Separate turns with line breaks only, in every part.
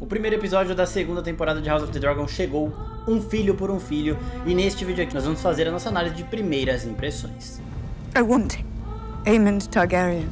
O primeiro episódio da segunda temporada de House of the Dragon chegou um filho por um filho, e neste vídeo aqui nós vamos fazer a nossa análise de primeiras impressões. Eu quero Aemond Targaryen.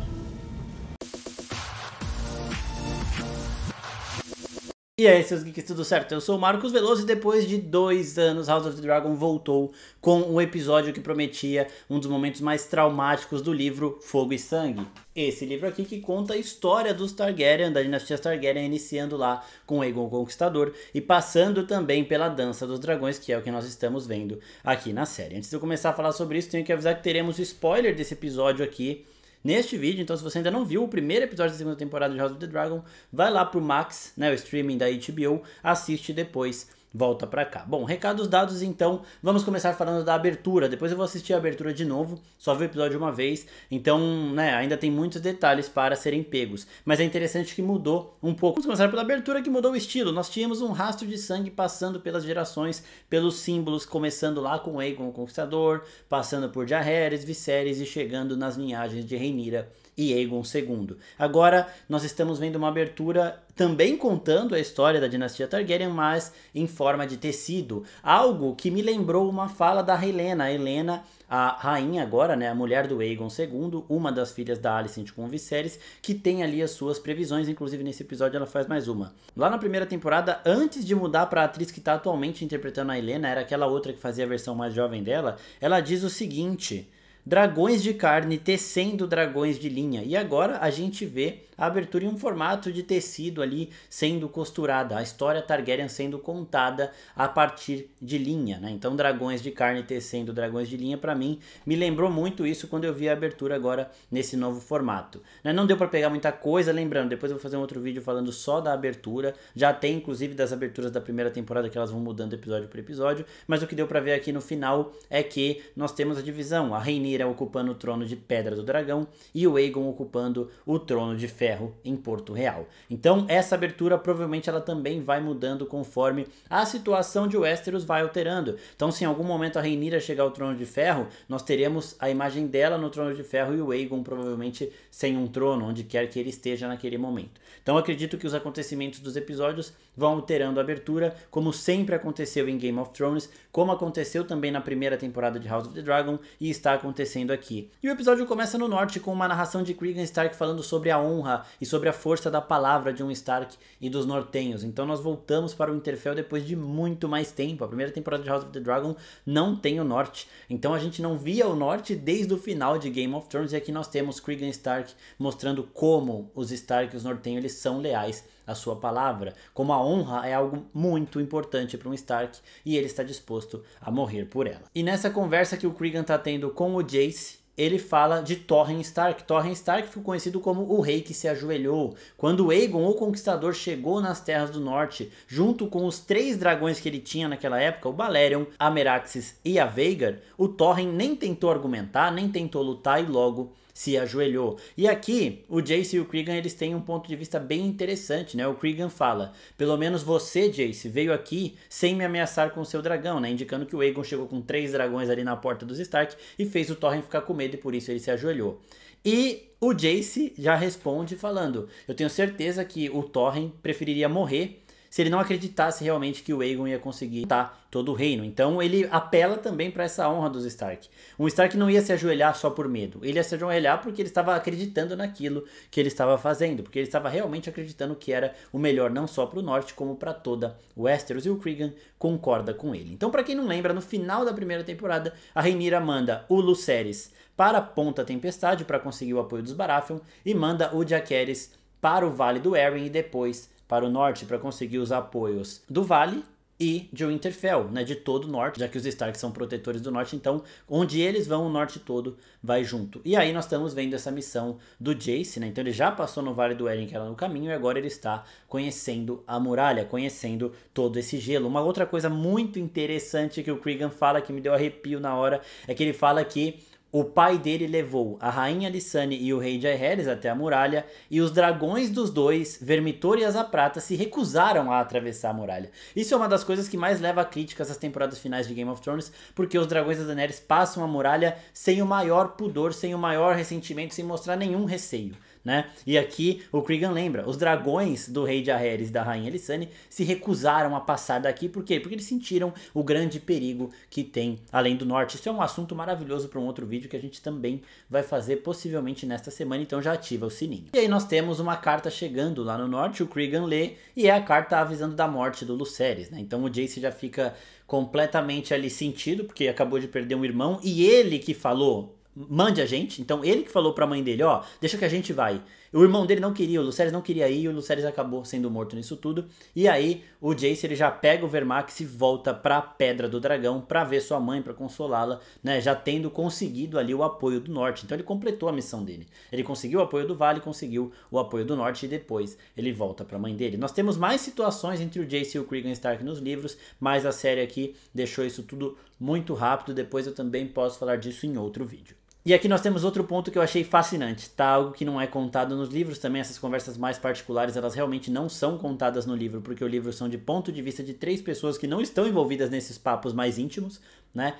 E aí, é, seus geeks, tudo certo? Eu sou o Marcos Veloso e depois de dois anos, House of the Dragon voltou com o um episódio que prometia um dos momentos mais traumáticos do livro Fogo e Sangue. Esse livro aqui que conta a história dos Targaryen, da dinastia Targaryen, iniciando lá com Aegon Conquistador e passando também pela Dança dos Dragões, que é o que nós estamos vendo aqui na série. Antes de eu começar a falar sobre isso, tenho que avisar que teremos spoiler desse episódio aqui neste vídeo. Então, se você ainda não viu o primeiro episódio da segunda temporada de House of the Dragon, vai lá pro Max, né, o streaming da HBO, assiste depois volta para cá. Bom, recados dados então, vamos começar falando da abertura. Depois eu vou assistir a abertura de novo, só vi o episódio uma vez, então, né, ainda tem muitos detalhes para serem pegos. Mas é interessante que mudou um pouco. Vamos começar pela abertura que mudou o estilo. Nós tínhamos um rastro de sangue passando pelas gerações, pelos símbolos, começando lá com Aegon o Conquistador, passando por Jaehaerys, Viserys e chegando nas linhagens de Rhaenyra e Aegon II. Agora nós estamos vendo uma abertura também contando a história da dinastia Targaryen, mas em forma de tecido, algo que me lembrou uma fala da Helena, a Helena a rainha agora, né, a mulher do Aegon II, uma das filhas da Alicent com Viserys, que tem ali as suas previsões, inclusive nesse episódio ela faz mais uma. Lá na primeira temporada, antes de mudar para a atriz que está atualmente interpretando a Helena, era aquela outra que fazia a versão mais jovem dela, ela diz o seguinte: dragões de carne tecendo dragões de linha. E agora a gente vê a abertura em um formato de tecido ali sendo costurada, a história Targaryen sendo contada a partir de linha, né? Então dragões de carne tecendo dragões de linha para mim me lembrou muito isso quando eu vi a abertura agora nesse novo formato. Né? Não deu para pegar muita coisa, lembrando, depois eu vou fazer um outro vídeo falando só da abertura, já tem inclusive das aberturas da primeira temporada que elas vão mudando episódio por episódio, mas o que deu para ver aqui no final é que nós temos a divisão, a Rhaenyra ocupando o trono de Pedra do Dragão e o Aegon ocupando o trono de Ferro ferro em Porto Real. Então, essa abertura provavelmente ela também vai mudando conforme a situação de Westeros vai alterando. Então, se em algum momento a Rhaenyra chegar ao Trono de Ferro, nós teremos a imagem dela no Trono de Ferro e o Aegon provavelmente sem um trono, onde quer que ele esteja naquele momento. Então, acredito que os acontecimentos dos episódios vão alterando a abertura, como sempre aconteceu em Game of Thrones, como aconteceu também na primeira temporada de House of the Dragon e está acontecendo aqui. E o episódio começa no norte com uma narração de Cregan Stark falando sobre a honra e sobre a força da palavra de um Stark e dos nortenhos. Então nós voltamos para o Interfell depois de muito mais tempo. A primeira temporada de House of the Dragon não tem o norte. Então a gente não via o norte desde o final de Game of Thrones e aqui nós temos Cregan Stark mostrando como os Stark e os nortenhos eles são leais a sua palavra, como a honra é algo muito importante para um Stark e ele está disposto a morrer por ela. E nessa conversa que o Cregan está tendo com o Jace, ele fala de Thorin Stark. Thorin Stark ficou conhecido como o rei que se ajoelhou. Quando Aegon, o conquistador, chegou nas terras do norte, junto com os três dragões que ele tinha naquela época, o Balerion, Meraxes e a Veigar, o Thorin nem tentou argumentar, nem tentou lutar e logo se ajoelhou. E aqui, o Jace e o Cregan, eles têm um ponto de vista bem interessante, né? O Cregan fala, pelo menos você, Jace, veio aqui sem me ameaçar com seu dragão, né? Indicando que o Aegon chegou com três dragões ali na porta dos Stark e fez o Torren ficar com medo e por isso ele se ajoelhou. E o Jace já responde falando, eu tenho certeza que o Torren preferiria morrer se ele não acreditasse realmente que o Aegon ia conseguir estar todo o reino. Então ele apela também para essa honra dos Stark. Um Stark não ia se ajoelhar só por medo, ele ia se ajoelhar porque ele estava acreditando naquilo que ele estava fazendo, porque ele estava realmente acreditando que era o melhor não só para o norte como para toda Westeros e o Cregan concorda com ele. Então para quem não lembra, no final da primeira temporada, a Rhaenyra manda o Lucerys para a Ponta Tempestade para conseguir o apoio dos Baratheon e manda o Jaqueres para o Vale do Arryn e depois para o norte para conseguir os apoios do Vale e de Winterfell, né, de todo o norte, já que os Stark são protetores do norte, então onde eles vão o norte todo vai junto. E aí nós estamos vendo essa missão do Jace, né? Então ele já passou no Vale do Eren, que era no caminho, e agora ele está conhecendo a muralha, conhecendo todo esse gelo. Uma outra coisa muito interessante que o Cregan fala que me deu arrepio na hora é que ele fala que o pai dele levou a rainha Lissane e o rei Jaireles até a muralha, e os dragões dos dois, Vermitor e Asa Prata, se recusaram a atravessar a muralha. Isso é uma das coisas que mais leva a críticas às temporadas finais de Game of Thrones, porque os dragões da Daenerys passam a muralha sem o maior pudor, sem o maior ressentimento, sem mostrar nenhum receio né? E aqui o Cregan lembra, os dragões do rei de Aheres e da rainha Lissane se recusaram a passar daqui, por quê? Porque eles sentiram o grande perigo que tem além do norte. Isso é um assunto maravilhoso para um outro vídeo que a gente também vai fazer possivelmente nesta semana, então já ativa o sininho. E aí nós temos uma carta chegando lá no norte, o Cregan lê, e é a carta avisando da morte do Luceres, né? Então o Jace já fica completamente ali sentido, porque acabou de perder um irmão, e ele que falou mande a gente. Então ele que falou pra mãe dele, ó, deixa que a gente vai. O irmão dele não queria, o Luceres não queria ir, e o Luceres acabou sendo morto nisso tudo. E aí o Jace ele já pega o Vermax e volta pra Pedra do Dragão pra ver sua mãe, pra consolá-la, né? Já tendo conseguido ali o apoio do norte. Então ele completou a missão dele. Ele conseguiu o apoio do Vale, conseguiu o apoio do norte e depois ele volta pra mãe dele. Nós temos mais situações entre o Jace e o Cregan Stark nos livros, mas a série aqui deixou isso tudo muito rápido. Depois eu também posso falar disso em outro vídeo. E aqui nós temos outro ponto que eu achei fascinante, tá? Algo que não é contado nos livros também, essas conversas mais particulares, elas realmente não são contadas no livro, porque o livro são de ponto de vista de três pessoas que não estão envolvidas nesses papos mais íntimos, né?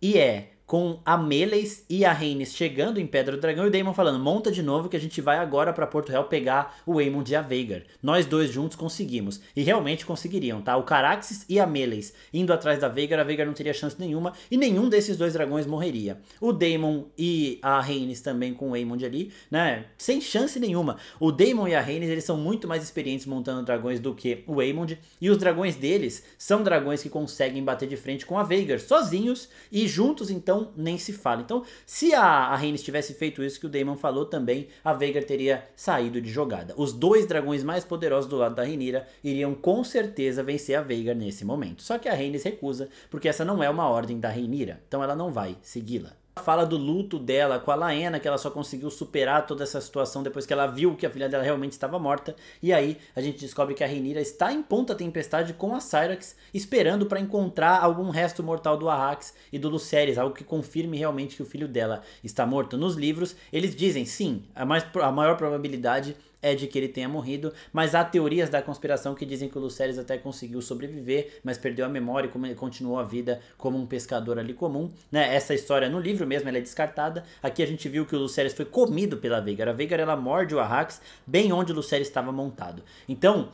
E é com a Meleis e a Reines chegando em Pedra do Dragão e o Daemon falando: "Monta de novo que a gente vai agora para Porto Real pegar o Eamon e a Veigar. Nós dois juntos conseguimos." E realmente conseguiriam, tá? O Caraxes e a Meleis indo atrás da Veigar, a Veigar não teria chance nenhuma e nenhum desses dois dragões morreria. O Daemon e a Reines também com o Eamon ali, né? Sem chance nenhuma. O Daemon e a Reines eles são muito mais experientes montando dragões do que o Eamon e os dragões deles são dragões que conseguem bater de frente com a Veigar sozinhos e juntos então então nem se fala. Então, se a, a tivesse feito isso que o Daemon falou também, a Veigar teria saído de jogada. Os dois dragões mais poderosos do lado da Rhaenyra iriam com certeza vencer a Veigar nesse momento. Só que a Rhaenys recusa, porque essa não é uma ordem da Rhaenyra, então ela não vai segui-la fala do luto dela com a Laena, que ela só conseguiu superar toda essa situação depois que ela viu que a filha dela realmente estava morta. E aí a gente descobre que a Rhaenyra está em Ponta Tempestade com a Syrax, esperando para encontrar algum resto mortal do Arrax e do Lucerys, algo que confirme realmente que o filho dela está morto. Nos livros, eles dizem sim, a, mais, a maior probabilidade é de que ele tenha morrido, mas há teorias da conspiração que dizem que o Luceres até conseguiu sobreviver, mas perdeu a memória e continuou a vida como um pescador ali comum. Né? Essa história no livro mesmo é descartada. Aqui a gente viu que o Luceres foi comido pela Veigar. A Veigar ela morde o Arrax bem onde o Luceres estava montado. Então,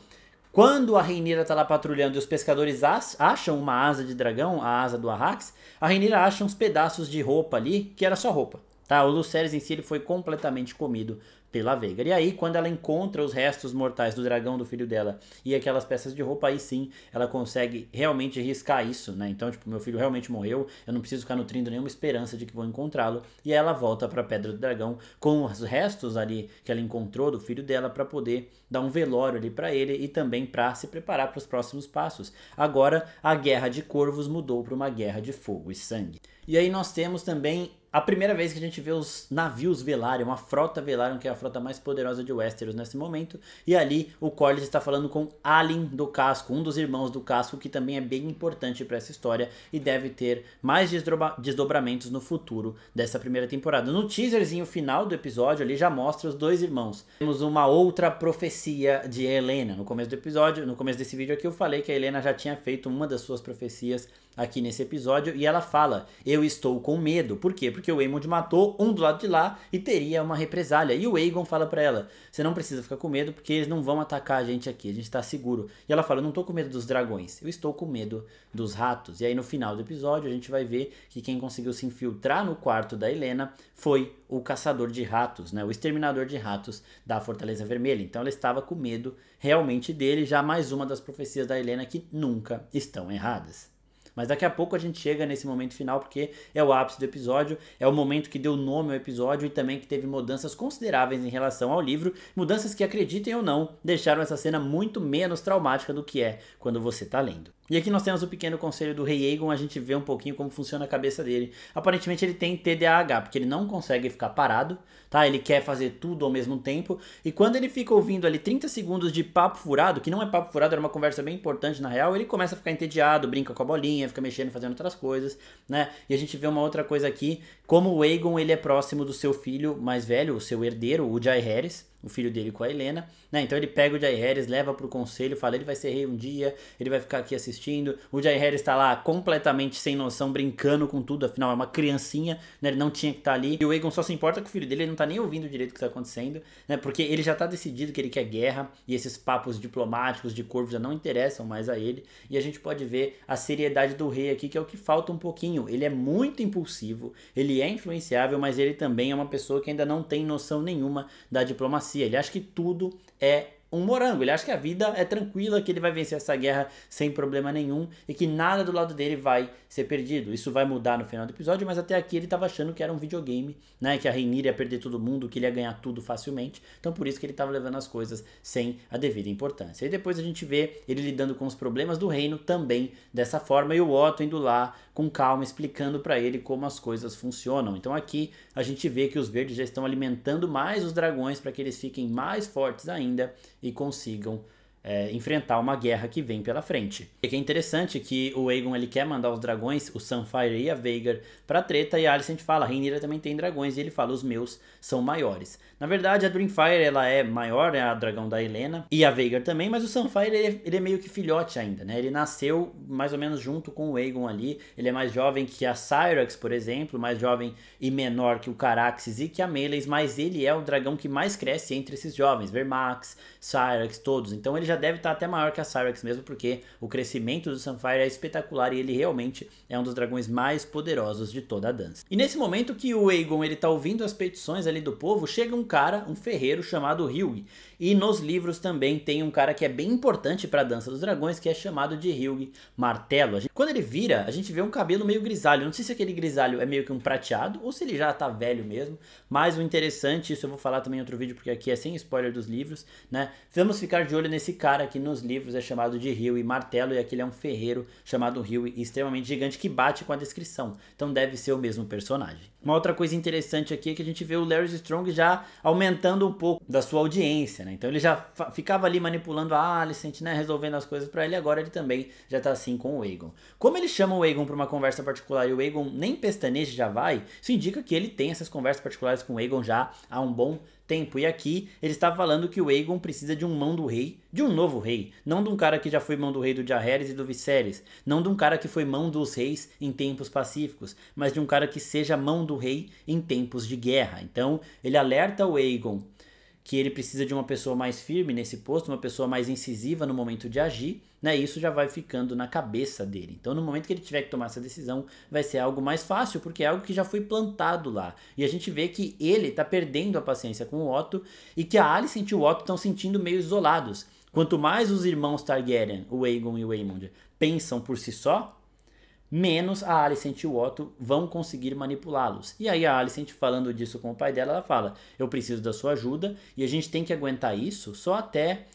quando a Rainira está lá patrulhando e os pescadores acham uma asa de dragão, a asa do Arrax, a Rainira acha uns pedaços de roupa ali, que era só roupa. Tá? O Luceres em si ele foi completamente comido pela Veigar. E aí, quando ela encontra os restos mortais do dragão do filho dela e aquelas peças de roupa, aí sim ela consegue realmente riscar isso, né? Então, tipo, meu filho realmente morreu, eu não preciso ficar nutrindo nenhuma esperança de que vou encontrá-lo. E aí ela volta para a Pedra do Dragão com os restos ali que ela encontrou do filho dela para poder dar um velório ali para ele e também para se preparar para os próximos passos. Agora, a guerra de corvos mudou para uma guerra de fogo e sangue. E aí nós temos também a primeira vez que a gente vê os navios Velaryon, uma frota Velaryon, que é a frota mais poderosa de Westeros nesse momento. E ali o Corlys está falando com Alin do Casco, um dos irmãos do Casco, que também é bem importante para essa história e deve ter mais desdobramentos no futuro dessa primeira temporada. No teaserzinho final do episódio ali já mostra os dois irmãos. Temos uma outra profecia de Helena. No começo do episódio, no começo desse vídeo aqui eu falei que a Helena já tinha feito uma das suas profecias aqui nesse episódio e ela fala: Eu estou com medo. Por quê? Porque o Aemond matou um do lado de lá e teria uma represália. E o Aegon fala para ela: Você não precisa ficar com medo porque eles não vão atacar a gente aqui, a gente está seguro. E ela fala: Eu não estou com medo dos dragões, eu estou com medo dos ratos. E aí no final do episódio a gente vai ver que quem conseguiu se infiltrar no quarto da Helena foi o caçador de ratos, né? O exterminador de ratos da Fortaleza Vermelha. Então ela estava com medo realmente dele, já mais uma das profecias da Helena que nunca estão erradas. Mas daqui a pouco a gente chega nesse momento final, porque é o ápice do episódio, é o momento que deu nome ao episódio e também que teve mudanças consideráveis em relação ao livro, mudanças que, acreditem ou não, deixaram essa cena muito menos traumática do que é quando você está lendo. E aqui nós temos o pequeno conselho do rei Egon a gente vê um pouquinho como funciona a cabeça dele. Aparentemente ele tem TDAH, porque ele não consegue ficar parado, tá? Ele quer fazer tudo ao mesmo tempo, e quando ele fica ouvindo ali 30 segundos de papo furado, que não é papo furado, era uma conversa bem importante na real, ele começa a ficar entediado, brinca com a bolinha, fica mexendo, fazendo outras coisas, né? E a gente vê uma outra coisa aqui, como o Egon, ele é próximo do seu filho mais velho, o seu herdeiro, o Jai Harris, o filho dele com a Helena, né? Então ele pega o Jay Harris, leva pro conselho, fala, ele vai ser rei um dia, ele vai ficar aqui assistindo. O Jay Harris tá lá completamente sem noção, brincando com tudo, afinal é uma criancinha, né? Ele não tinha que estar tá ali. E o Egon só se importa com o filho dele, ele não tá nem ouvindo direito o que tá acontecendo, né? Porque ele já tá decidido que ele quer guerra e esses papos diplomáticos de corvo já não interessam mais a ele. E a gente pode ver a seriedade do rei aqui, que é o que falta um pouquinho. Ele é muito impulsivo, ele é influenciável, mas ele também é uma pessoa que ainda não tem noção nenhuma da diplomacia ele acha que tudo é um morango. Ele acha que a vida é tranquila, que ele vai vencer essa guerra sem problema nenhum e que nada do lado dele vai ser perdido. Isso vai mudar no final do episódio, mas até aqui ele estava achando que era um videogame, né? Que a Rainir ia perder todo mundo, que ele ia ganhar tudo facilmente. Então por isso que ele estava levando as coisas sem a devida importância. E depois a gente vê ele lidando com os problemas do reino também dessa forma e o Otto indo lá com calma explicando para ele como as coisas funcionam. Então aqui a gente vê que os verdes já estão alimentando mais os dragões para que eles fiquem mais fortes ainda e consigam é, enfrentar uma guerra que vem pela frente. O que é interessante é que o Aegon ele quer mandar os dragões, o Sunfire e a Veigar, pra treta, e a Alicent fala, Rhaenyra também tem dragões, e ele fala, os meus são maiores. Na verdade, a Dreamfire ela é maior, é a dragão da Helena, e a Veigar também, mas o Sunfire ele, é, ele é meio que filhote ainda, né? Ele nasceu mais ou menos junto com o Aegon ali, ele é mais jovem que a Cyrax, por exemplo, mais jovem e menor que o Caraxes e que a Meleys, mas ele é o dragão que mais cresce entre esses jovens, Vermax, Cyrax, todos, então ele já já deve estar até maior que a Cyrex mesmo, porque o crescimento do Sunfire é espetacular e ele realmente é um dos dragões mais poderosos de toda a dança. E nesse momento que o Aegon ele tá ouvindo as petições ali do povo, chega um cara, um ferreiro chamado Hilg. E nos livros também tem um cara que é bem importante para a dança dos dragões, que é chamado de Hilg Martelo. quando ele vira, a gente vê um cabelo meio grisalho. Não sei se aquele grisalho é meio que um prateado ou se ele já tá velho mesmo, mas o interessante, isso eu vou falar também em outro vídeo porque aqui é sem spoiler dos livros, né? Vamos ficar de olho nesse cara que nos livros é chamado de Rio e Martelo, e aquele é um ferreiro chamado Rio extremamente gigante que bate com a descrição. Então deve ser o mesmo personagem. Uma outra coisa interessante aqui é que a gente vê o Larry Strong já aumentando um pouco da sua audiência, né? Então ele já ficava ali manipulando a Alicent, né? Resolvendo as coisas para ele, agora ele também já tá assim com o Aegon. Como ele chama o Aegon pra uma conversa particular e o Aegon nem pestaneja já vai, isso indica que ele tem essas conversas particulares com o Aegon já há um bom tempo. E aqui ele está falando que o Aegon precisa de um mão do rei, de um novo rei. Não de um cara que já foi mão do rei do Jaehaerys e do Viserys. Não de um cara que foi mão dos reis em tempos pacíficos. Mas de um cara que seja mão do rei em tempos de guerra. Então ele alerta o Aegon que ele precisa de uma pessoa mais firme nesse posto, uma pessoa mais incisiva no momento de agir, né? Isso já vai ficando na cabeça dele. Então, no momento que ele tiver que tomar essa decisão, vai ser algo mais fácil, porque é algo que já foi plantado lá. E a gente vê que ele tá perdendo a paciência com o Otto e que a Alice e o Otto estão sentindo meio isolados. Quanto mais os irmãos Targaryen, o Aegon e o Aemond, pensam por si só, menos a Alicent e o Otto vão conseguir manipulá-los. E aí a Alicent falando disso com o pai dela, ela fala: "Eu preciso da sua ajuda e a gente tem que aguentar isso só até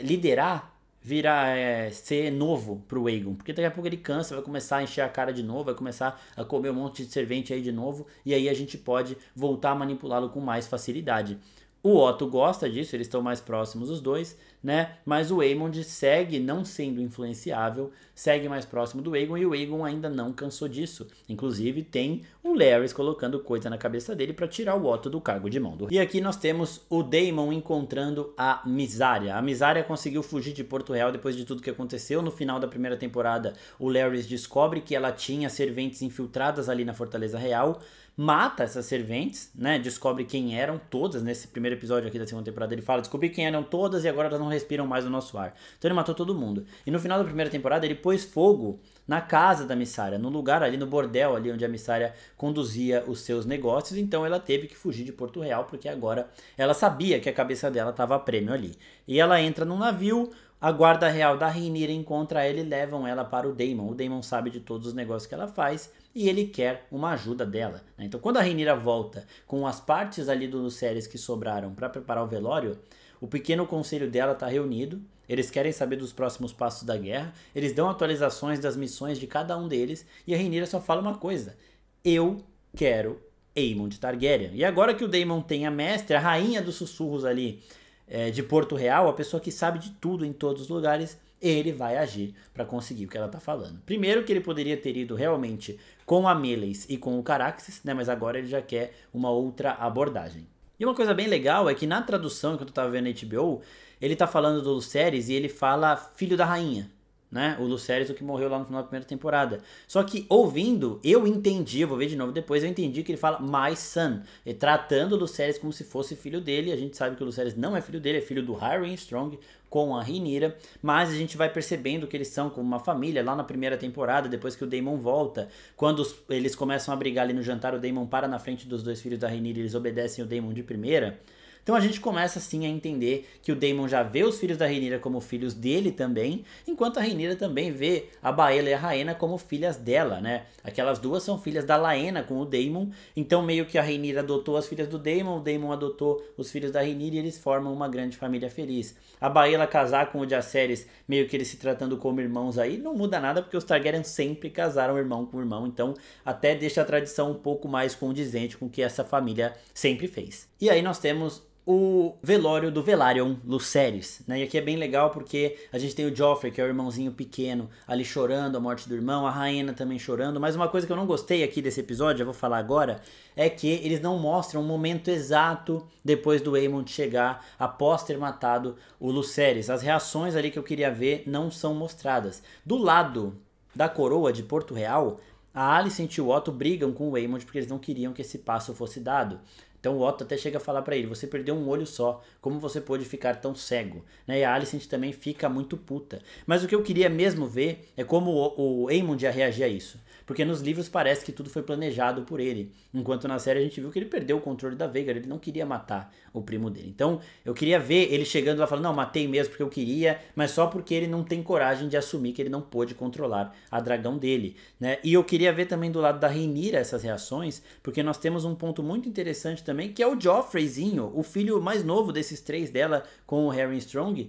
liderar virar é, ser novo pro Aegon, porque daqui a pouco ele cansa, vai começar a encher a cara de novo, vai começar a comer um monte de servente aí de novo, e aí a gente pode voltar a manipulá-lo com mais facilidade. O Otto gosta disso, eles estão mais próximos os dois, né? Mas o Eamond segue não sendo influenciável, segue mais próximo do Egon e o Egon ainda não cansou disso. Inclusive tem o Larry colocando coisa na cabeça dele para tirar o Otto do cargo de mão do E aqui nós temos o Daemon encontrando a Misária. A Misária conseguiu fugir de Porto Real depois de tudo que aconteceu. No final da primeira temporada, o Larry descobre que ela tinha serventes infiltradas ali na Fortaleza Real mata essas serventes, né? Descobre quem eram todas. Nesse primeiro episódio aqui da segunda temporada, ele fala: descobri quem eram todas e agora elas não respiram mais o nosso ar. Então ele matou todo mundo. E no final da primeira temporada ele pôs fogo na casa da missária, no lugar ali, no bordel ali onde a missária conduzia os seus negócios. Então ela teve que fugir de Porto Real, porque agora ela sabia que a cabeça dela estava a prêmio ali. E ela entra num navio, a guarda real da Rainira encontra ela e levam ela para o Daemon. O Daemon sabe de todos os negócios que ela faz e ele quer uma ajuda dela. Né? Então, quando a Rainira volta com as partes ali do Luceres que sobraram para preparar o velório, o pequeno conselho dela está reunido. Eles querem saber dos próximos passos da guerra. Eles dão atualizações das missões de cada um deles. E a Rhaenyra só fala uma coisa: Eu quero Aemon de Targaryen. E agora que o Daemon tem a mestre, a rainha dos sussurros ali é, de Porto Real, a pessoa que sabe de tudo em todos os lugares, ele vai agir para conseguir o que ela tá falando. Primeiro que ele poderia ter ido realmente com a Melis e com o Caraxes, né, mas agora ele já quer uma outra abordagem. E uma coisa bem legal é que na tradução que eu tava vendo na HBO, ele tá falando do Luceres e ele fala filho da rainha né? O Lucérez, o que morreu lá no final da primeira temporada. Só que ouvindo, eu entendi, eu vou ver de novo depois, eu entendi que ele fala my son, e tratando o Lucérez como se fosse filho dele. A gente sabe que o Lucérez não é filho dele, é filho do Harry Strong com a Rhaenyra, mas a gente vai percebendo que eles são como uma família lá na primeira temporada, depois que o Daemon volta, quando os, eles começam a brigar ali no jantar, o Daemon para na frente dos dois filhos da Rhaenyra, eles obedecem o Daemon de primeira. Então a gente começa assim a entender que o Daemon já vê os filhos da Rainira como filhos dele também, enquanto a Rainira também vê a Baela e a Raena como filhas dela, né? Aquelas duas são filhas da Laena com o Daemon, então meio que a Rhaenyra adotou as filhas do Daemon, o Daemon adotou os filhos da Rhaenyra e eles formam uma grande família feliz. A Baela casar com o Jaceres, meio que eles se tratando como irmãos aí, não muda nada porque os Targaryen sempre casaram irmão com irmão, então até deixa a tradição um pouco mais condizente com o que essa família sempre fez. E aí nós temos o velório do Velaryon Lucerys, né? E aqui é bem legal porque a gente tem o Joffrey, que é o irmãozinho pequeno, ali chorando a morte do irmão, a Rainha também chorando, mas uma coisa que eu não gostei aqui desse episódio, eu vou falar agora, é que eles não mostram o momento exato depois do Aemon chegar após ter matado o Lucerys. As reações ali que eu queria ver não são mostradas. Do lado da coroa de Porto Real, a Alicent e o Otto brigam com o Waymond porque eles não queriam que esse passo fosse dado. Então o Otto até chega a falar para ele: você perdeu um olho só, como você pôde ficar tão cego? Né? E a Alicent também fica muito puta. Mas o que eu queria mesmo ver é como o, o Eamon ia reagir a isso. Porque nos livros parece que tudo foi planejado por ele, enquanto na série a gente viu que ele perdeu o controle da Veigar, ele não queria matar o primo dele. Então eu queria ver ele chegando lá falando: não, matei mesmo porque eu queria, mas só porque ele não tem coragem de assumir que ele não pôde controlar a dragão dele. Né? E eu queria ver também do lado da Reinira essas reações, porque nós temos um ponto muito interessante também, que é o Joffreyzinho, o filho mais novo desses três dela com o Harry Strong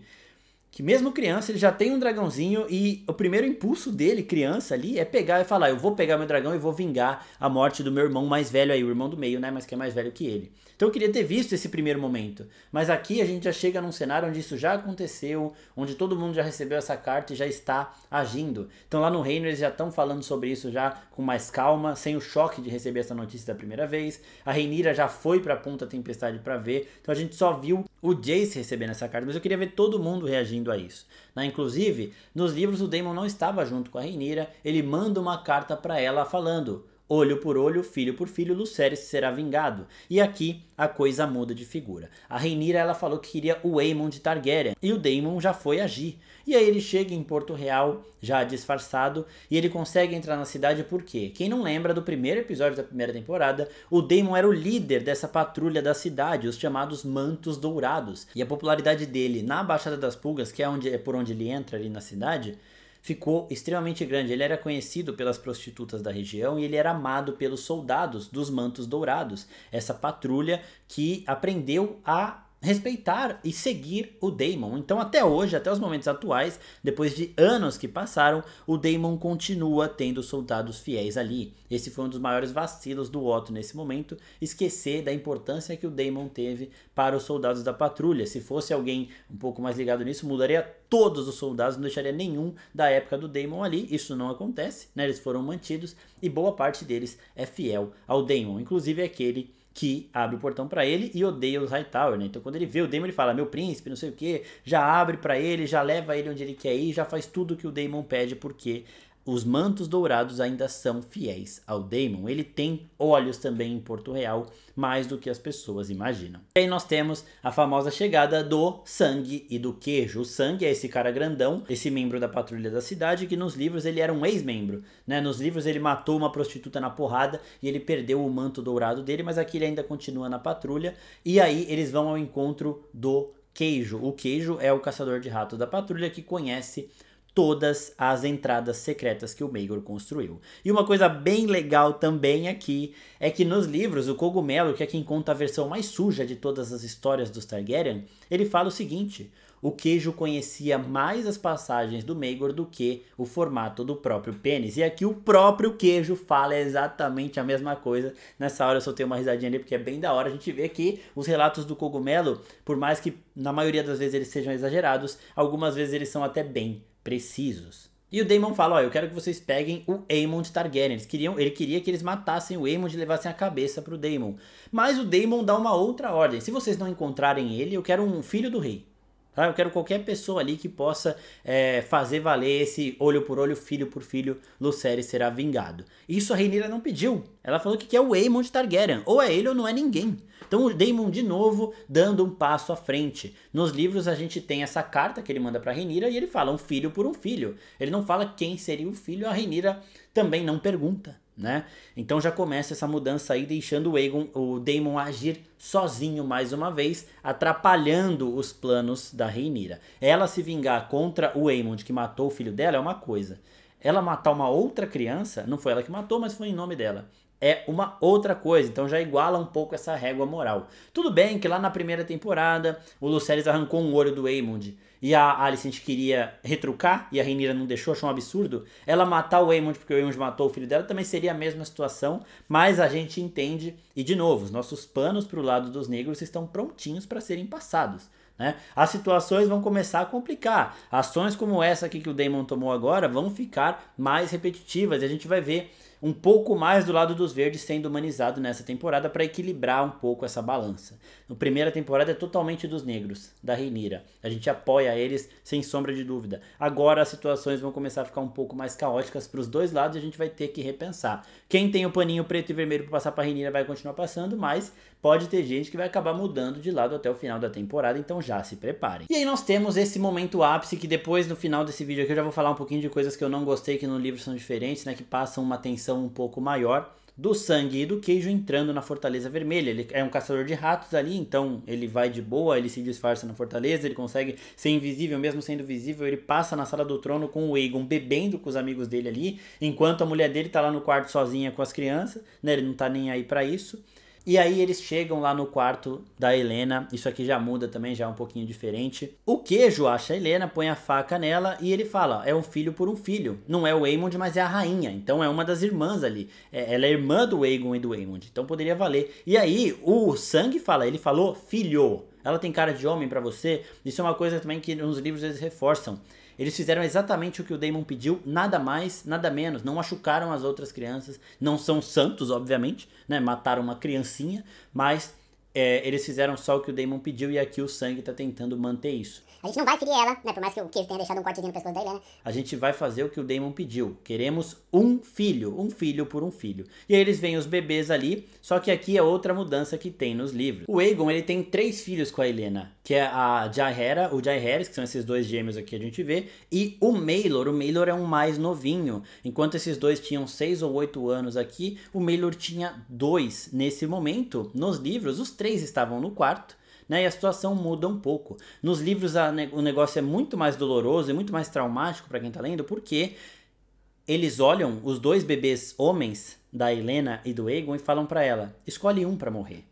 que mesmo criança ele já tem um dragãozinho e o primeiro impulso dele, criança ali, é pegar e falar, eu vou pegar meu dragão e vou vingar a morte do meu irmão mais velho aí, o irmão do meio, né, mas que é mais velho que ele. Então eu queria ter visto esse primeiro momento, mas aqui a gente já chega num cenário onde isso já aconteceu, onde todo mundo já recebeu essa carta e já está agindo. Então lá no reino eles já estão falando sobre isso já com mais calma, sem o choque de receber essa notícia da primeira vez. A Reinira já foi para a Ponta Tempestade para ver, então a gente só viu o Jace recebendo essa carta, mas eu queria ver todo mundo reagindo reagindo a isso. Né? Inclusive, nos livros o Damon não estava junto com a Rainira, ele manda uma carta para ela falando: Olho por olho, filho por filho, Lucerys será vingado. E aqui a coisa muda de figura. A Reinira ela falou que queria o Aemon de Targaryen e o Daemon já foi agir. E aí ele chega em Porto Real, já disfarçado, e ele consegue entrar na cidade porque, quem não lembra do primeiro episódio da primeira temporada, o Daemon era o líder dessa patrulha da cidade, os chamados Mantos Dourados. E a popularidade dele na Baixada das Pulgas, que é onde, é por onde ele entra ali na cidade, ficou extremamente grande. Ele era conhecido pelas prostitutas da região e ele era amado pelos soldados dos Mantos Dourados, essa patrulha que aprendeu a respeitar e seguir o Daemon. Então, até hoje, até os momentos atuais, depois de anos que passaram, o Daemon continua tendo soldados fiéis ali. Esse foi um dos maiores vacilos do Otto nesse momento, esquecer da importância que o Daemon teve para os soldados da patrulha. Se fosse alguém um pouco mais ligado nisso, mudaria todos os soldados, não deixaria nenhum da época do Daemon ali. Isso não acontece, né? Eles foram mantidos e boa parte deles é fiel ao Daemon, inclusive é aquele que abre o portão para ele e odeia os Hightower, né? Então quando ele vê o Daemon, ele fala, meu príncipe, não sei o que, já abre para ele, já leva ele onde ele quer ir, já faz tudo que o Daemon pede, porque os mantos dourados ainda são fiéis ao Daemon. Ele tem olhos também em Porto Real, mais do que as pessoas imaginam. E aí nós temos a famosa chegada do sangue e do queijo. O sangue é esse cara grandão, esse membro da patrulha da cidade, que nos livros ele era um ex-membro. Né? Nos livros ele matou uma prostituta na porrada e ele perdeu o manto dourado dele, mas aqui ele ainda continua na patrulha. E aí eles vão ao encontro do queijo. O queijo é o caçador de ratos da patrulha que conhece todas as entradas secretas que o Meigor construiu. E uma coisa bem legal também aqui é que nos livros, o Cogumelo, que é quem conta a versão mais suja de todas as histórias dos Targaryen, ele fala o seguinte: o queijo conhecia mais as passagens do Meigor do que o formato do próprio pênis. E aqui o próprio queijo fala exatamente a mesma coisa. Nessa hora eu só tenho uma risadinha ali porque é bem da hora. A gente vê que os relatos do cogumelo, por mais que na maioria das vezes eles sejam exagerados, algumas vezes eles são até bem precisos. E o Daemon fala, ó, eu quero que vocês peguem o de Targaryen. Eles queriam, ele queria que eles matassem o Aemon e levassem a cabeça pro Daemon. Mas o Daemon dá uma outra ordem. Se vocês não encontrarem ele, eu quero um filho do rei. Ah, eu quero qualquer pessoa ali que possa é, fazer valer esse olho por olho, filho por filho, Lucere será vingado. Isso a Rhaenyra não pediu. Ela falou que quer o Aemon Targaryen. Ou é ele ou não é ninguém. Então o Daemon de novo dando um passo à frente. Nos livros a gente tem essa carta que ele manda para Rhaenyra e ele fala um filho por um filho. Ele não fala quem seria o filho, a Rhaenyra também não pergunta né? Então já começa essa mudança aí, deixando o, Aegon, o Daemon agir sozinho mais uma vez, atrapalhando os planos da Reinira. Ela se vingar contra o Aemond que matou o filho dela é uma coisa. Ela matar uma outra criança, não foi ela que matou, mas foi em nome dela é uma outra coisa, então já iguala um pouco essa régua moral. Tudo bem que lá na primeira temporada o Lucerys arrancou um olho do Aemond, e a Alicent queria retrucar e a Rhaenyra não deixou, achou um absurdo, ela matar o Aemond porque o Aemond matou o filho dela também seria a mesma situação, mas a gente entende, e de novo, os nossos panos para o lado dos negros estão prontinhos para serem passados. Né? As situações vão começar a complicar. Ações como essa aqui que o Damon tomou agora vão ficar mais repetitivas e a gente vai ver um pouco mais do lado dos verdes sendo humanizado nessa temporada para equilibrar um pouco essa balança. Na primeira temporada é totalmente dos negros, da Reinira. A gente apoia eles sem sombra de dúvida. Agora as situações vão começar a ficar um pouco mais caóticas para os dois lados e a gente vai ter que repensar. Quem tem o paninho preto e vermelho para passar para Reinira vai continuar passando, mas pode ter gente que vai acabar mudando de lado até o final da temporada, então já se preparem. E aí nós temos esse momento ápice que depois no final desse vídeo aqui eu já vou falar um pouquinho de coisas que eu não gostei que no livro são diferentes, né, que passam uma tensão pressão um pouco maior do sangue e do queijo entrando na Fortaleza Vermelha. Ele é um caçador de ratos ali, então ele vai de boa, ele se disfarça na Fortaleza, ele consegue ser invisível, mesmo sendo visível, ele passa na sala do trono com o Egon bebendo com os amigos dele ali, enquanto a mulher dele tá lá no quarto sozinha com as crianças, né? Ele não tá nem aí para isso. E aí eles chegam lá no quarto da Helena. Isso aqui já muda também, já é um pouquinho diferente. O queijo acha a Helena, põe a faca nela e ele fala: é um filho por um filho. Não é o Eamond, mas é a rainha. Então é uma das irmãs ali. É, ela é irmã do Aegon e do Eamond. Então poderia valer. E aí o sangue fala: ele falou filho. Ela tem cara de homem para você. Isso é uma coisa também que nos livros eles reforçam. Eles fizeram exatamente o que o Damon pediu, nada mais, nada menos. Não machucaram as outras crianças, não são santos, obviamente, né? Mataram uma criancinha, mas é, eles fizeram só o que o Damon pediu e aqui o sangue tá tentando manter isso. A gente não vai ferir ela, né? Por mais que o Keith tenha deixado um cortezinho no pescoço dele, né? A gente vai fazer o que o Damon pediu. Queremos um filho, um filho por um filho. E aí eles veem os bebês ali, só que aqui é outra mudança que tem nos livros. O Aegon, ele tem três filhos com a Helena que é a Jaihera, o Jaiheres, que são esses dois gêmeos aqui que a gente vê, e o Mailor. O Mailor é um mais novinho. Enquanto esses dois tinham 6 ou 8 anos aqui, o Mailor tinha dois Nesse momento, nos livros, os três estavam no quarto. Né, e a situação muda um pouco. Nos livros, a, o negócio é muito mais doloroso e muito mais traumático para quem está lendo, porque eles olham os dois bebês homens da Helena e do Egon e falam para ela: escolhe um para morrer.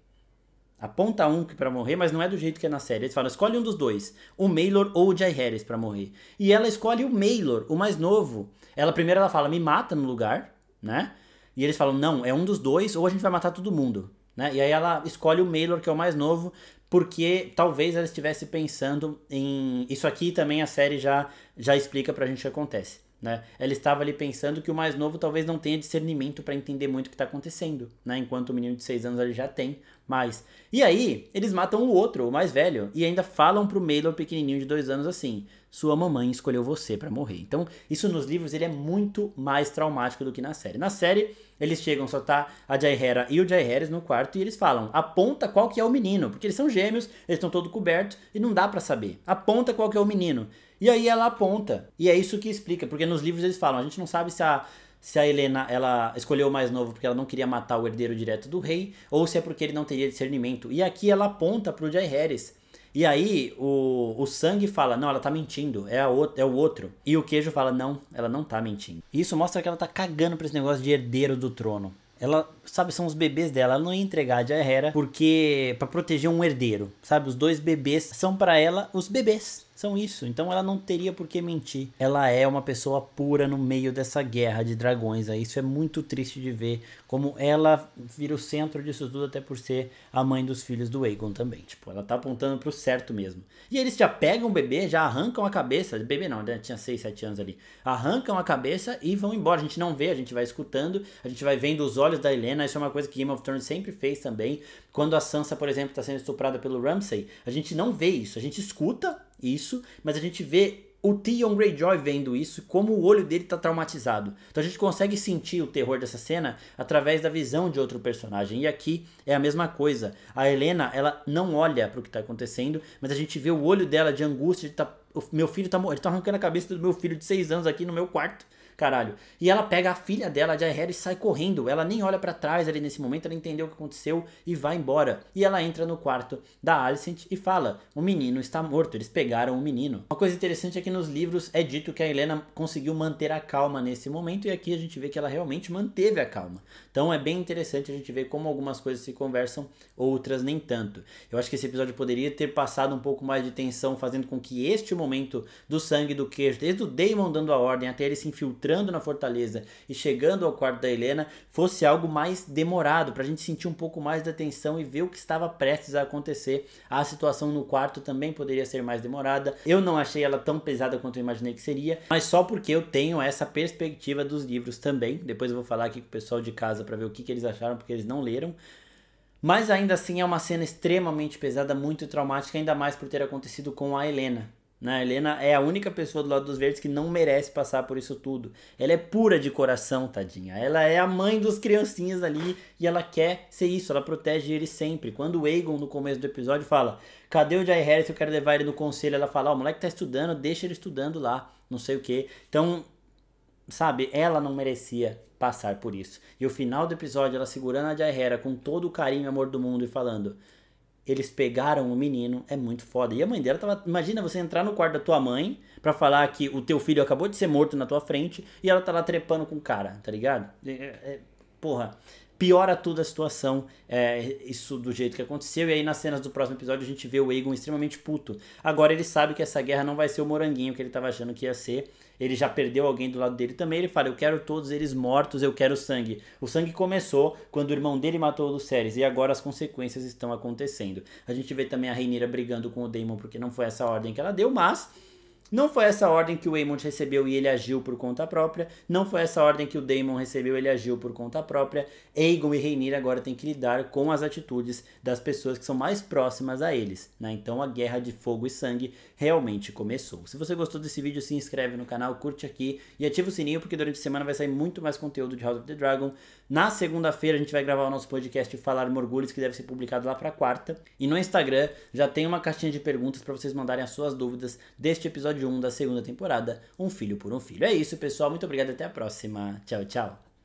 Aponta um que para morrer, mas não é do jeito que é na série. Eles falam, escolhe um dos dois, o Maylor ou o Jai Harris para morrer. E ela escolhe o Maylor, o mais novo. Ela primeiro ela fala, me mata no lugar, né? E eles falam, não, é um dos dois ou a gente vai matar todo mundo, né? E aí ela escolhe o Maylor, que é o mais novo, porque talvez ela estivesse pensando em... Isso aqui também a série já, já explica pra gente o que acontece. Né? Ela estava ali pensando que o mais novo talvez não tenha discernimento para entender muito o que está acontecendo, né? enquanto o menino de 6 anos ali já tem mais. E aí, eles matam o outro, o mais velho, e ainda falam pro Melor pequenininho de 2 anos assim: sua mamãe escolheu você para morrer. Então, isso nos livros ele é muito mais traumático do que na série. Na série, eles chegam, só tá a Jaihera e o Jaiheres no quarto e eles falam: aponta qual que é o menino, porque eles são gêmeos, eles estão todo cobertos e não dá para saber. Aponta qual que é o menino. E aí ela aponta. E é isso que explica, porque nos livros eles falam, a gente não sabe se a se a Helena ela escolheu o mais novo porque ela não queria matar o herdeiro direto do rei, ou se é porque ele não teria discernimento. E aqui ela aponta pro Jai Harris. E aí o, o sangue fala, não, ela tá mentindo, é, a o, é o outro. E o queijo fala, não, ela não tá mentindo. E isso mostra que ela tá cagando pra esse negócio de herdeiro do trono. Ela, sabe, são os bebês dela. Ela não ia entregar a Herrera porque para proteger um herdeiro, sabe? Os dois bebês são para ela os bebês são isso. Então ela não teria por que mentir. Ela é uma pessoa pura no meio dessa guerra de dragões. Aí. Isso é muito triste de ver como ela vira o centro disso tudo, até por ser a mãe dos filhos do Aegon também. Tipo, ela tá apontando pro certo mesmo. E eles já pegam o bebê, já arrancam a cabeça. Bebê não, ela né? tinha 6, 7 anos ali. Arrancam a cabeça e vão embora. A gente não vê, a gente vai escutando, a gente vai vendo os olhos da Helena. Isso é uma coisa que Game of Thrones sempre fez também. Quando a Sansa, por exemplo, tá sendo estuprada pelo Ramsay, a gente não vê isso. A gente escuta isso, mas a gente vê o Theon Greyjoy vendo isso, como o olho dele tá traumatizado. Então a gente consegue sentir o terror dessa cena através da visão de outro personagem. E aqui é a mesma coisa. A Helena, ela não olha para o que tá acontecendo, mas a gente vê o olho dela de angústia, de tá, meu filho tá morrendo, tá arrancando a cabeça do meu filho de 6 anos aqui no meu quarto caralho. E ela pega a filha dela, Jai Harris, e sai correndo. Ela nem olha para trás ali nesse momento, ela entendeu o que aconteceu e vai embora. E ela entra no quarto da Alicent e fala: O menino está morto, eles pegaram o menino. Uma coisa interessante é que nos livros é dito que a Helena conseguiu manter a calma nesse momento, e aqui a gente vê que ela realmente manteve a calma. Então é bem interessante a gente ver como algumas coisas se conversam, outras nem tanto. Eu acho que esse episódio poderia ter passado um pouco mais de tensão, fazendo com que este momento do sangue do queijo, desde o Damon dando a ordem até ele se infiltrar entrando na Fortaleza e chegando ao quarto da Helena fosse algo mais demorado, para a gente sentir um pouco mais da tensão e ver o que estava prestes a acontecer. A situação no quarto também poderia ser mais demorada. Eu não achei ela tão pesada quanto eu imaginei que seria, mas só porque eu tenho essa perspectiva dos livros também. Depois eu vou falar aqui com o pessoal de casa para ver o que, que eles acharam, porque eles não leram. Mas ainda assim é uma cena extremamente pesada, muito traumática, ainda mais por ter acontecido com a Helena. Né? A Helena é a única pessoa do lado dos verdes que não merece passar por isso tudo. Ela é pura de coração, tadinha. Ela é a mãe dos criancinhas ali e ela quer ser isso, ela protege ele sempre. Quando o Aegon, no começo do episódio, fala: Cadê o Jai Harris? Eu quero levar ele no conselho. Ela fala: oh, o moleque tá estudando, deixa ele estudando lá, não sei o que. Então, sabe, ela não merecia passar por isso. E o final do episódio, ela segurando a Jaihera com todo o carinho e amor do mundo e falando: eles pegaram o menino, é muito foda. E a mãe dela tava. Imagina você entrar no quarto da tua mãe para falar que o teu filho acabou de ser morto na tua frente e ela tá lá trepando com o cara, tá ligado? É, é, é porra, piora tudo a situação, é, isso do jeito que aconteceu. E aí nas cenas do próximo episódio a gente vê o Aegon extremamente puto. Agora ele sabe que essa guerra não vai ser o moranguinho que ele estava achando que ia ser. Ele já perdeu alguém do lado dele também. Ele fala: Eu quero todos eles mortos, eu quero sangue. O sangue começou quando o irmão dele matou o Lucerys e agora as consequências estão acontecendo. A gente vê também a Rainira brigando com o Daemon porque não foi essa ordem que ela deu, mas não foi essa ordem que o Aemond recebeu e ele agiu por conta própria. Não foi essa ordem que o Daemon recebeu e ele agiu por conta própria. Aegon e Rhaenyra agora têm que lidar com as atitudes das pessoas que são mais próximas a eles. Né? Então a guerra de fogo e sangue realmente começou. Se você gostou desse vídeo, se inscreve no canal, curte aqui e ativa o sininho porque durante a semana vai sair muito mais conteúdo de House of the Dragon. Na segunda-feira a gente vai gravar o nosso podcast Falar Morgulhos, que deve ser publicado lá para quarta. E no Instagram já tem uma caixinha de perguntas para vocês mandarem as suas dúvidas deste episódio 1 da segunda temporada, Um Filho por um Filho. É isso, pessoal. Muito obrigado até a próxima. Tchau, tchau.